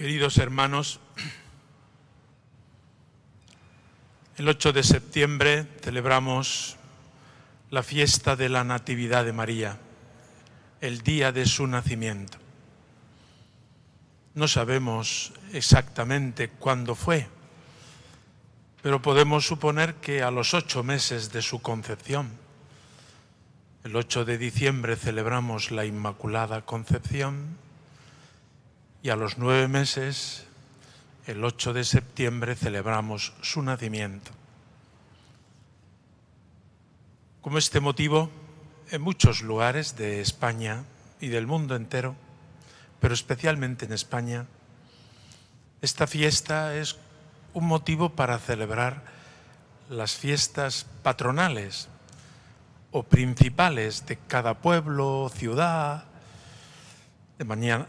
Queridos hermanos, el 8 de septiembre celebramos la fiesta de la Natividad de María, el día de su nacimiento. No sabemos exactamente cuándo fue, pero podemos suponer que a los ocho meses de su concepción. El 8 de diciembre celebramos la Inmaculada Concepción y a los nueve meses, el 8 de septiembre, celebramos su nacimiento. Como este motivo, en muchos lugares de España y del mundo entero, pero especialmente en España, esta fiesta es un motivo para celebrar las fiestas patronales o principales de cada pueblo, ciudad,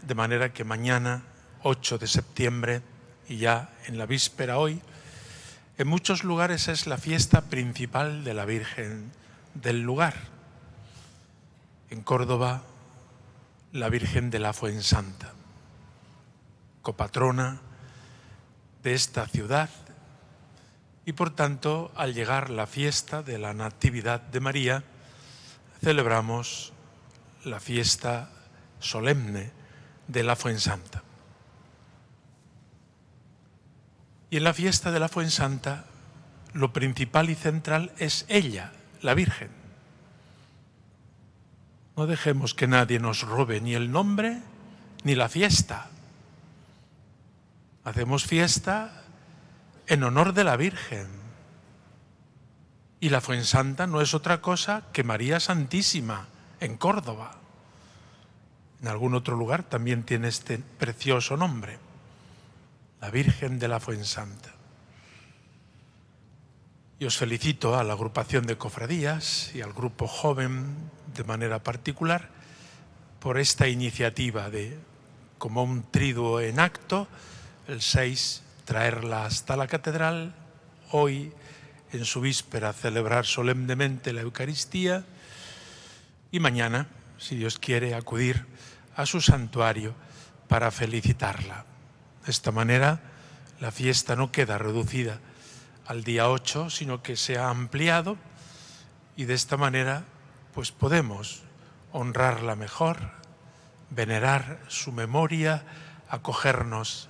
de, manera que mañana, 8 de septiembre, y ya en la víspera hoy, en muchos lugares es la fiesta principal de la Virgen del lugar. En Córdoba, la Virgen de la Fuensanta, copatrona de esta ciudad y por tanto, al llegar la fiesta de la Natividad de María, celebramos la fiesta solemne de la Fuensanta. Y en la fiesta de la Fuensanta, lo principal y central es ella, la Virgen. No dejemos que nadie nos robe ni el nombre ni la fiesta. Hacemos fiesta en honor de la Virgen. Y la Fuensanta no es otra cosa que María Santísima en Córdoba en algún otro lugar también tiene este precioso nombre, la Virgen de la Fuensanta. Y os felicito a la agrupación de cofradías y al grupo joven de manera particular por esta iniciativa de, como un triduo en acto, el 6, traerla hasta la catedral, hoy en su víspera celebrar solemnemente la Eucaristía y mañana, si Dios quiere, acudir a su santuario para felicitarla. De esta manera, la fiesta no queda reducida al día 8, sino que se ha ampliado y de esta manera pues podemos honrarla mejor, venerar su memoria, acogernos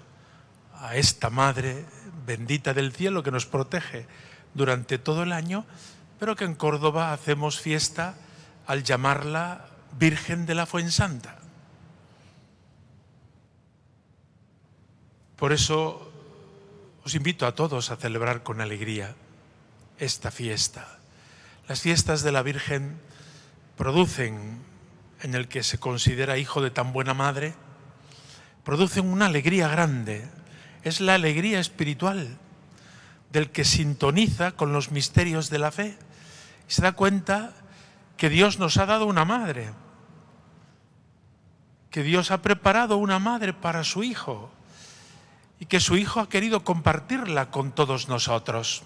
a esta Madre bendita del cielo que nos protege durante todo el año, pero que en Córdoba hacemos fiesta al llamarla Virgen de la Fuensanta. Por eso os invito a todos a celebrar con alegría esta fiesta. Las fiestas de la Virgen producen, en el que se considera hijo de tan buena madre, producen una alegría grande. Es la alegría espiritual del que sintoniza con los misterios de la fe y se da cuenta que Dios nos ha dado una madre, que Dios ha preparado una madre para su hijo y que su Hijo ha querido compartirla con todos nosotros.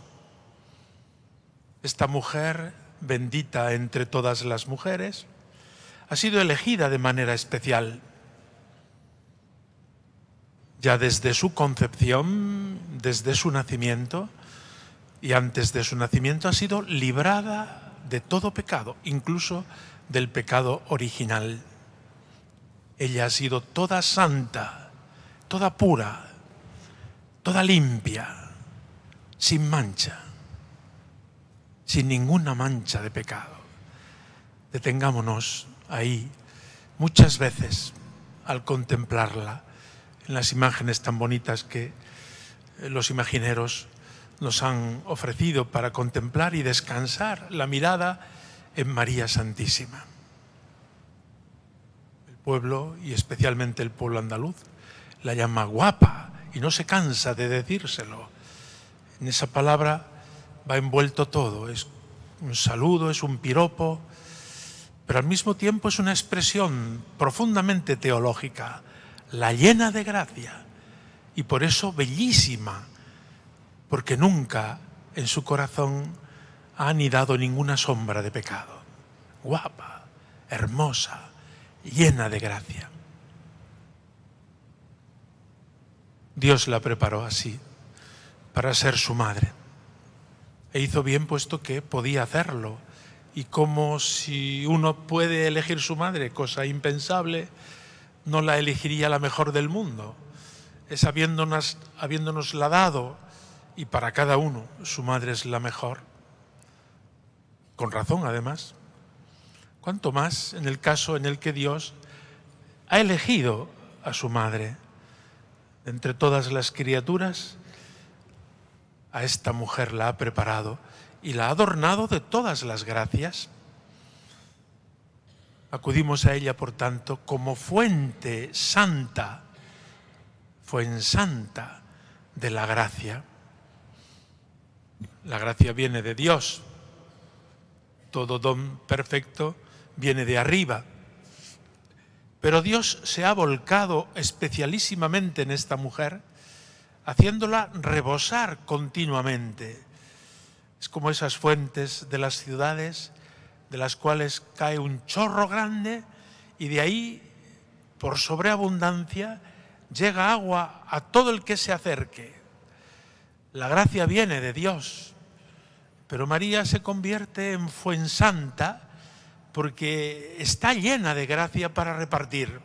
Esta mujer, bendita entre todas las mujeres, ha sido elegida de manera especial. Ya desde su concepción, desde su nacimiento y antes de su nacimiento ha sido librada de todo pecado, incluso del pecado original. Ella ha sido toda santa, toda pura, toda limpia, sin mancha, sin ninguna mancha de pecado. Detengámonos ahí muchas veces al contemplarla en las imágenes tan bonitas que eh, los imagineros nos han ofrecido para contemplar y descansar la mirada en María Santísima. El pueblo, y especialmente el pueblo andaluz, la llama guapa, y no se cansa de decírselo. En esa palabra va envuelto todo, es un saludo, es un piropo, pero al mismo tiempo es una expresión profundamente teológica, la llena de gracia y por eso bellísima, porque nunca en su corazón ha anidado ninguna sombra de pecado. Guapa, hermosa, llena de gracia. Dios la preparó así, para ser su madre. E hizo bien puesto que podía hacerlo. Y como si uno puede elegir su madre, cosa impensable, no la elegiría la mejor del mundo. Es habiéndonos, la dado, y para cada uno su madre es la mejor. Con razón, además. Cuanto más en el caso en el que Dios ha elegido a su madre entre todas las criaturas, a esta mujer la ha preparado y la ha adornado de todas las gracias. Acudimos a ella, por tanto, como fuente santa, fuente santa de la gracia. La gracia viene de Dios. Todo don perfecto viene de arriba. Pero Dios se ha volcado especialísimamente en esta mujer, haciéndola rebosar continuamente. Es como esas fuentes de las ciudades de las cuales cae un chorro grande y de ahí, por sobreabundancia, llega agua a todo el que se acerque. La gracia viene de Dios, pero María se convierte en fuensanta porque está llena de gracia para repartir.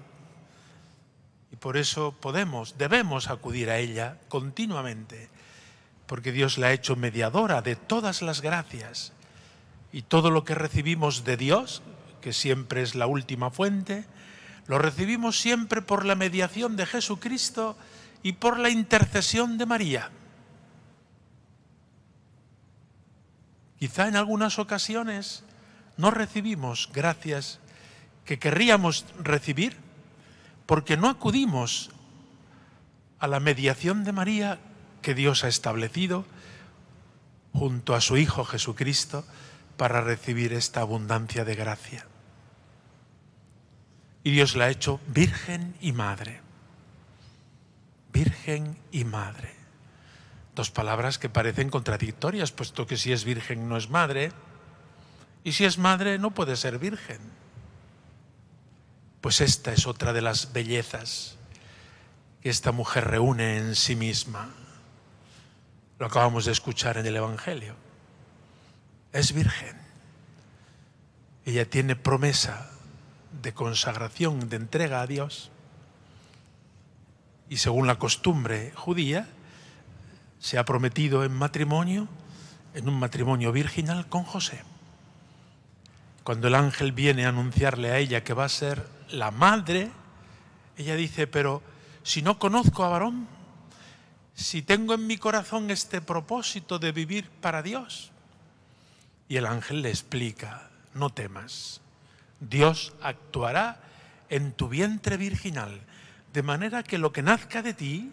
Y por eso podemos, debemos acudir a ella continuamente, porque Dios la ha hecho mediadora de todas las gracias. Y todo lo que recibimos de Dios, que siempre es la última fuente, lo recibimos siempre por la mediación de Jesucristo y por la intercesión de María. Quizá en algunas ocasiones no recibimos gracias que querríamos recibir porque no acudimos a la mediación de María que Dios ha establecido junto a su Hijo Jesucristo para recibir esta abundancia de gracia. Y Dios la ha hecho virgen y madre. Virgen y madre. Dos palabras que parecen contradictorias, puesto que si es virgen no es madre, y si es madre, no puede ser virgen. Pues esta es otra de las bellezas que esta mujer reúne en sí misma. Lo acabamos de escuchar en el Evangelio. Es virgen. Ella tiene promesa de consagración, de entrega a Dios. Y según la costumbre judía, se ha prometido en matrimonio, en un matrimonio virginal con José. Cuando el ángel viene a anunciarle a ella que va a ser la madre, ella dice, pero si no conozco a varón, si tengo en mi corazón este propósito de vivir para Dios. Y el ángel le explica, no temas, Dios actuará en tu vientre virginal, de manera que lo que nazca de ti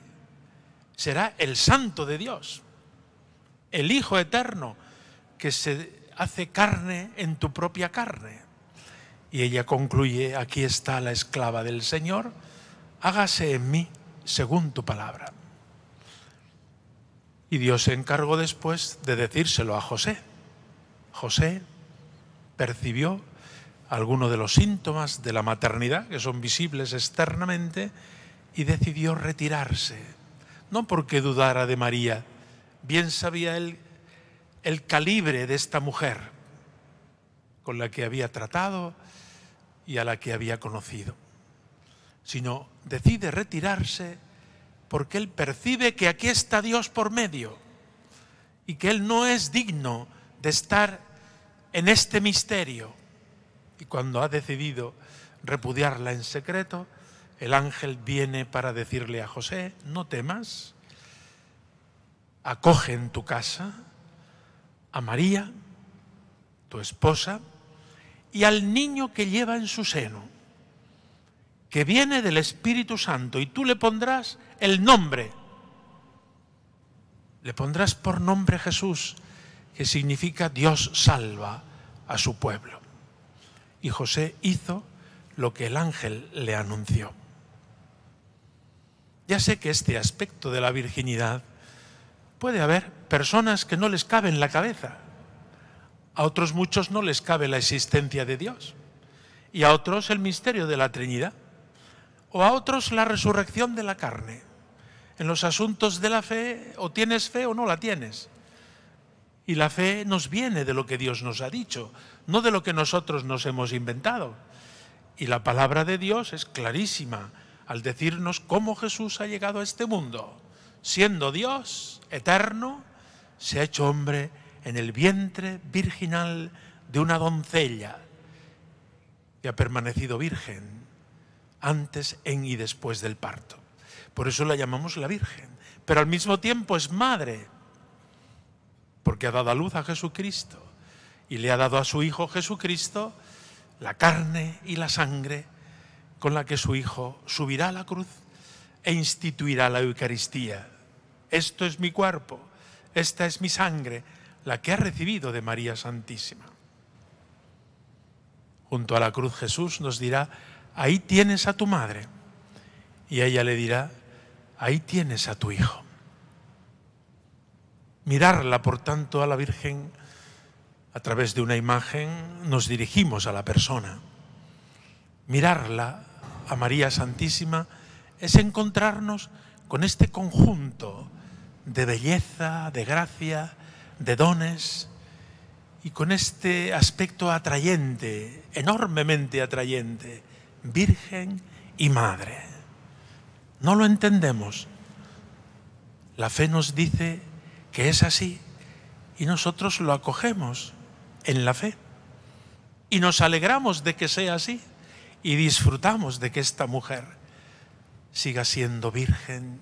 será el santo de Dios, el Hijo eterno que se hace carne en tu propia carne. Y ella concluye, aquí está la esclava del Señor, hágase en mí según tu palabra. Y Dios se encargó después de decírselo a José. José percibió algunos de los síntomas de la maternidad, que son visibles externamente, y decidió retirarse. No porque dudara de María, bien sabía él el calibre de esta mujer con la que había tratado y a la que había conocido, sino decide retirarse porque él percibe que aquí está Dios por medio y que él no es digno de estar en este misterio. Y cuando ha decidido repudiarla en secreto, el ángel viene para decirle a José, no temas, acoge en tu casa a María, tu esposa, y al niño que lleva en su seno, que viene del Espíritu Santo, y tú le pondrás el nombre. Le pondrás por nombre Jesús, que significa Dios salva a su pueblo. Y José hizo lo que el ángel le anunció. Ya sé que este aspecto de la virginidad puede haber personas que no les cabe en la cabeza. A otros muchos no les cabe la existencia de Dios. Y a otros el misterio de la Trinidad. O a otros la resurrección de la carne. En los asuntos de la fe, o tienes fe o no la tienes. Y la fe nos viene de lo que Dios nos ha dicho, no de lo que nosotros nos hemos inventado. Y la palabra de Dios es clarísima al decirnos cómo Jesús ha llegado a este mundo, siendo Dios eterno, se ha hecho hombre en el vientre virginal de una doncella y ha permanecido virgen antes, en y después del parto. Por eso la llamamos la Virgen, pero al mismo tiempo es madre, porque ha dado a luz a Jesucristo y le ha dado a su Hijo Jesucristo la carne y la sangre con la que su Hijo subirá a la cruz e instituirá la Eucaristía. Esto es mi cuerpo, esta es mi sangre, la que ha recibido de María Santísima. Junto a la cruz Jesús nos dirá, ahí tienes a tu madre. Y ella le dirá, ahí tienes a tu hijo. Mirarla, por tanto, a la Virgen a través de una imagen, nos dirigimos a la persona. Mirarla a María Santísima es encontrarnos con este conjunto de belleza, de gracia, de dones, y con este aspecto atrayente, enormemente atrayente, virgen y madre. No lo entendemos. La fe nos dice que es así y nosotros lo acogemos en la fe. Y nos alegramos de que sea así y disfrutamos de que esta mujer siga siendo virgen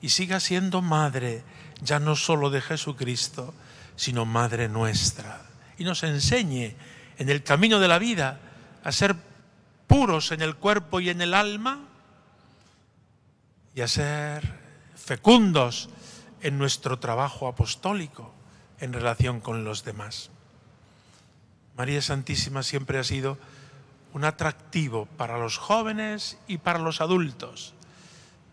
y siga siendo madre ya no solo de Jesucristo, sino madre nuestra. Y nos enseñe en el camino de la vida a ser puros en el cuerpo y en el alma y a ser fecundos en nuestro trabajo apostólico en relación con los demás. María Santísima siempre ha sido un atractivo para los jóvenes y para los adultos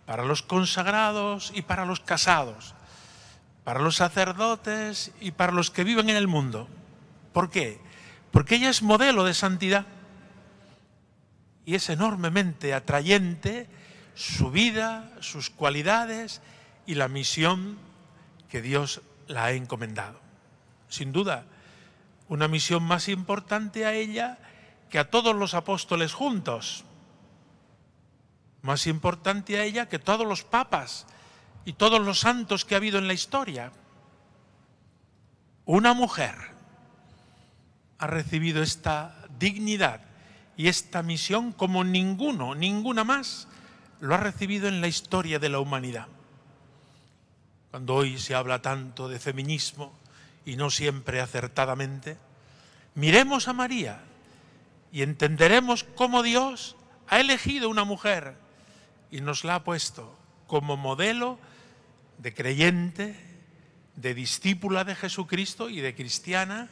para los consagrados y para los casados, para los sacerdotes y para los que viven en el mundo. ¿Por qué? Porque ella es modelo de santidad y es enormemente atrayente su vida, sus cualidades y la misión que Dios la ha encomendado. Sin duda, una misión más importante a ella que a todos los apóstoles juntos más importante a ella que todos los papas y todos los santos que ha habido en la historia. Una mujer ha recibido esta dignidad y esta misión como ninguno, ninguna más, lo ha recibido en la historia de la humanidad. Cuando hoy se habla tanto de feminismo y no siempre acertadamente, miremos a María y entenderemos cómo Dios ha elegido una mujer y nos la ha puesto como modelo de creyente, de discípula de Jesucristo y de cristiana,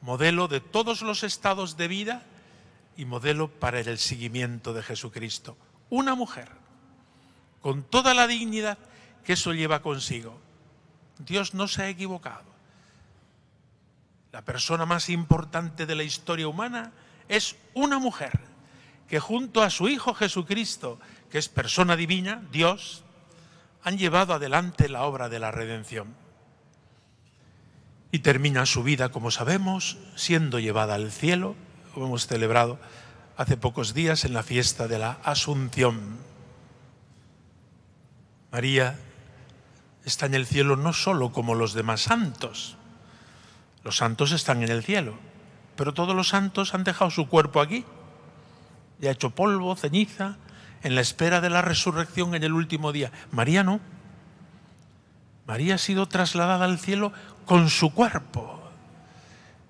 modelo de todos los estados de vida y modelo para el seguimiento de Jesucristo. Una mujer, con toda la dignidad que eso lleva consigo. Dios no se ha equivocado. La persona más importante de la historia humana es una mujer que junto a su Hijo Jesucristo que es persona divina, Dios, han llevado adelante la obra de la redención. Y termina su vida, como sabemos, siendo llevada al cielo, como hemos celebrado hace pocos días en la fiesta de la Asunción. María está en el cielo no solo como los demás santos, los santos están en el cielo, pero todos los santos han dejado su cuerpo aquí y ha hecho polvo, ceniza, en la espera de la resurrección en el último día. María no. María ha sido trasladada al cielo con su cuerpo,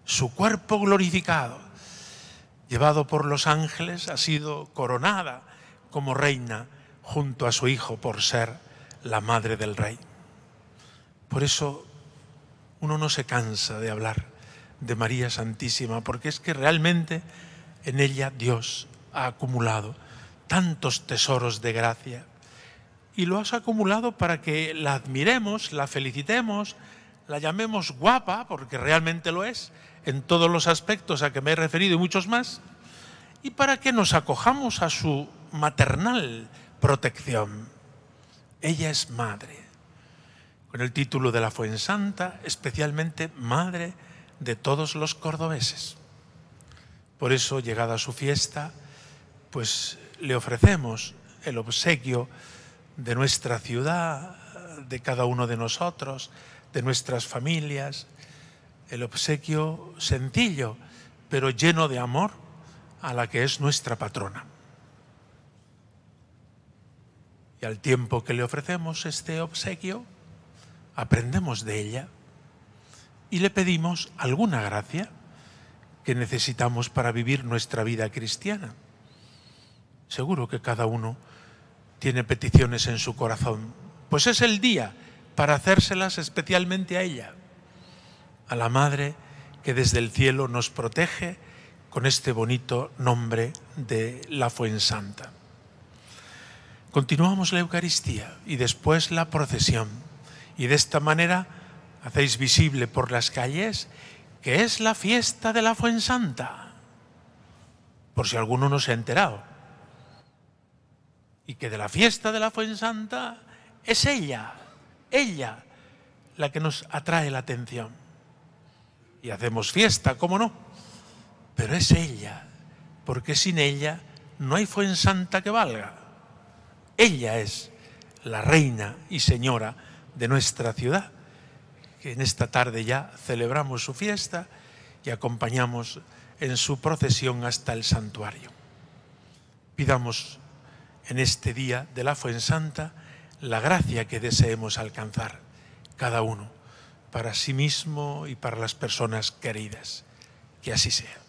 su cuerpo glorificado, llevado por los ángeles, ha sido coronada como reina junto a su hijo por ser la madre del rey. Por eso uno no se cansa de hablar de María Santísima, porque es que realmente en ella Dios ha acumulado tantos tesoros de gracia. Y lo has acumulado para que la admiremos, la felicitemos, la llamemos guapa, porque realmente lo es, en todos los aspectos a que me he referido y muchos más, y para que nos acojamos a su maternal protección. Ella es madre, con el título de la Fuensanta, especialmente madre de todos los cordobeses. Por eso, llegada su fiesta, pues le ofrecemos el obsequio de nuestra ciudad, de cada uno de nosotros, de nuestras familias, el obsequio sencillo, pero lleno de amor a la que es nuestra patrona. Y al tiempo que le ofrecemos este obsequio, aprendemos de ella y le pedimos alguna gracia que necesitamos para vivir nuestra vida cristiana. Seguro que cada uno tiene peticiones en su corazón. Pues es el día para hacérselas especialmente a ella, a la Madre que desde el cielo nos protege con este bonito nombre de la Fuensanta. Continuamos la Eucaristía y después la procesión. Y de esta manera hacéis visible por las calles que es la fiesta de la Fuensanta, por si alguno no se ha enterado y que de la fiesta de la Fuensanta es ella, ella, la que nos atrae la atención. Y hacemos fiesta, ¿cómo no? Pero es ella, porque sin ella no hay Fuensanta que valga. Ella es la reina y señora de nuestra ciudad, que en esta tarde ya celebramos su fiesta y acompañamos en su procesión hasta el santuario. Pidamos en este día de la Fuensanta la gracia que deseemos alcanzar cada uno para sí mismo y para las personas queridas. Que así sea.